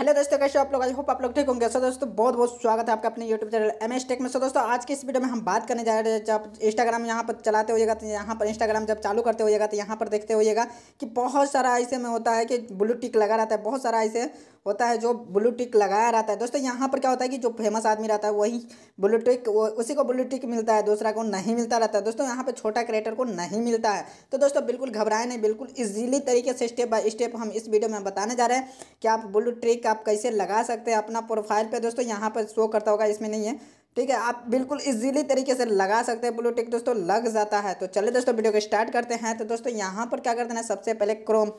hello दोस्तों कैसे आप लोग आई होप आप लोग ठीक होंगे सर दोस्तों बहुत बहुत स्वागत है आपका अपने YouTube channel M S tech में सो दोस्तों आज की इस वीडियो में हम बात करने जा रहे हैं जब इंस्टाग्राम यहाँ पर चलाते होइएगा तो यहाँ पर इंस्टाग्राम जब चालू करते होइएगा तो यहाँ पर देखते होइएगा कि बहुत सारा ऐसे में होता है कि ब्लू टिक लगा रहता है बहुत सारा ऐसे होता है जो ब्लू टिक लगाया रहता है दोस्तों यहाँ पर क्या होता है कि जो फेमस आदमी रहता है वही ब्लू टिक उसी को ब्लू टिक मिलता है दूसरा को नहीं मिलता रहता है दोस्तों यहाँ पर छोटा क्रिएटर को नहीं मिलता है तो दोस्तों बिल्कुल घबराए नहीं बिल्कुल ईजिली तरीके से स्टेप बाय स्टेप हम इस वीडियो में बताने जा रहे हैं कि आप ब्लू ट्रिक आप कैसे लगा सकते हैं अपना प्रोफाइल पे दोस्तों यहाँ पर शो करता होगा इसमें नहीं है ठीक है आप बिल्कुल इजीली तरीके से लगा सकते हैं ब्लू टिक दोस्तों लग जाता है तो चलिए दोस्तों वीडियो को स्टार्ट करते हैं तो दोस्तों यहाँ पर क्या कर देना है सबसे पहले क्रोम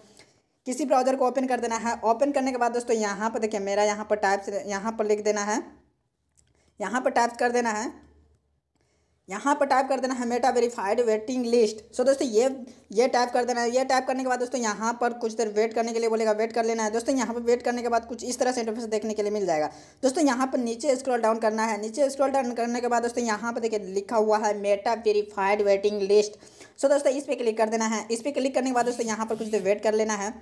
किसी ब्राउजर को ओपन कर देना है ओपन करने के बाद दोस्तों यहाँ पर देखिए मेरा यहाँ पर टाइप यहाँ पर लिख देना है यहाँ पर टाइप कर देना है यहाँ पर टाइप कर देना है Meta verified waiting list so दोस्तों ये ये टाइप कर देना है ये टाइप करने के बाद दोस्तों यहाँ पर कुछ देर वेट करने के लिए बोलेगा वेट कर लेना है दोस्तों यहाँ पर वेट करने के बाद कुछ इस तरह से इंटरफेस देखने के लिए मिल जाएगा दोस्तों यहाँ पर नीचे स्क्रॉल डाउन करना है नीचे स्क्रॉल डाउन करने के बाद दोस्तों यहाँ पर देखिए लिखा हुआ है Meta verified waiting list so दोस्तों इस पर क्लिक कर देना है इस पर क्लिक करने के बाद दोस्तों यहाँ पर कुछ देर वेट कर लेना है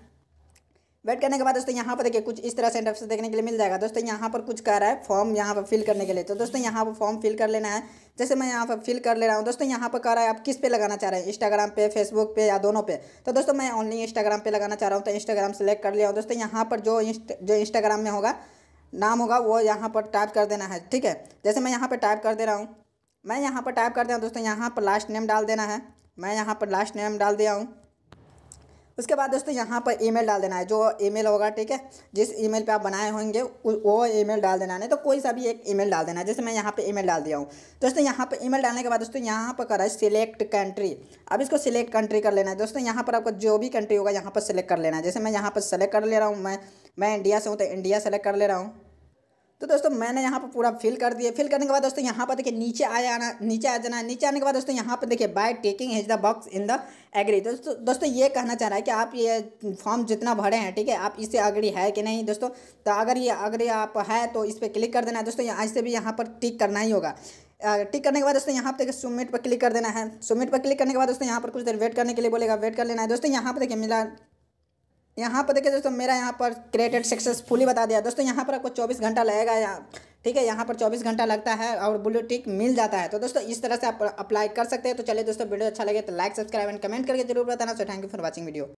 वेट करने के बाद दोस्तों यहाँ पर देखिए कुछ इस तरह से इंटरफेस देखने के लिए मिल जाएगा दोस्तों यहाँ पर कुछ कह रहा है फॉर्म यहाँ पर फिल करने के लिए तो दोस्तों यहाँ पर फॉर्म फिल कर लेना है जैसे मैं यहाँ पर फिल कर ले रहा हूँ दोस्तों यहाँ पर कह रहा है आप किस पे लगाना चाह रहे हैं इंस्टाग्राम पे फेसबुक पे या दोनों पे तो दोस्तों मैं ऑनली इंस्टाग्राम पे लगाना चाह रहा हूँ तो इंस्टाग्राम सेलेक्ट कर लिया हूँ दोस्तों यहाँ पर जो जो इंस्टाग्राम में होगा नाम होगा वो यहाँ पर टाइप कर देना है ठीक है जैसे मैं यहाँ पर टाइप कर दे रहा हूँ मैं यहाँ पर टाइप कर दे रहा हूँ दोस्तों यहाँ पर लास्ट नेम डाल देना है मैं यहाँ पर लास्ट नेम डाल दिया हूँ उसके बाद दोस्तों यहाँ पर ईमेल डाल देना है जो ईमेल होगा ठीक है जिस ईमेल पे आप बनाए होंगे वो ईमेल डाल देना है तो कोई सा भी एक ईमेल डाल देना है जैसे मैं यहाँ पे ईमेल डाल दिया हूँ दोस्तों यहाँ पे ईमेल डालने के बाद दोस्तों यहाँ पर करा है सिलेक्ट कंट्री अब इसको सिलेक्ट कंट्री कर लेना है दोस्तों यहाँ पर आपको जो भी कंट्री होगा यहाँ पर सिलेक्ट कर लेना है जैसे मैं यहाँ पर सेलेक्ट कर ले रहा हूँ मैं मैं इंडिया से हूँ तो इंडिया सेलेक्ट कर ले रहा हूँ तो दोस्तों मैंने यहाँ पर पूरा फिल कर दिया फिल करने के बाद दोस्तों यहाँ पर देखिए नीचे आ जाना नीचे आ जाना नीचे आने के बाद दोस्तों यहाँ पर देखिए by taking is the box in the agree दोस्तों दोस्तों ये कहना चाह रहा है कि आप ये फॉर्म जितना भरे हैं ठीक है आप इससे अग्री है कि नहीं दोस्तों तो अगर ये अग्री आप है तो इस पर क्लिक कर देना है दोस्तों यहाँ से भी यहाँ पर टिक करना ही होगा टिक करने के बाद दोस्तों यहाँ पर देखिए सबमिट पर क्लिक कर देना है सबमिट पर क्लिक करने के बाद दोस्तों यहाँ पर कुछ देर वेट करने के लिए बोलेगा वेट कर लेना है दोस्तों यहाँ पर देखिए मिला यहाँ पर देखिए दोस्तों मेरा यहाँ पर क्रिएटेड सक्सेसफुली बता दिया दोस्तों यहाँ पर आपको चौबीस घंटा लगेगा यहाँ ठीक है यहाँ पर 24 घंटा लगता है और ब्लू टिक मिल जाता है तो दोस्तों इस तरह से आप अप्लाई कर सकते हैं तो चलिए दोस्तों वीडियो अच्छा लगे तो लाइक सब्सक्राइब एंड कमेंट करके जरूर बताना so thank you for watching video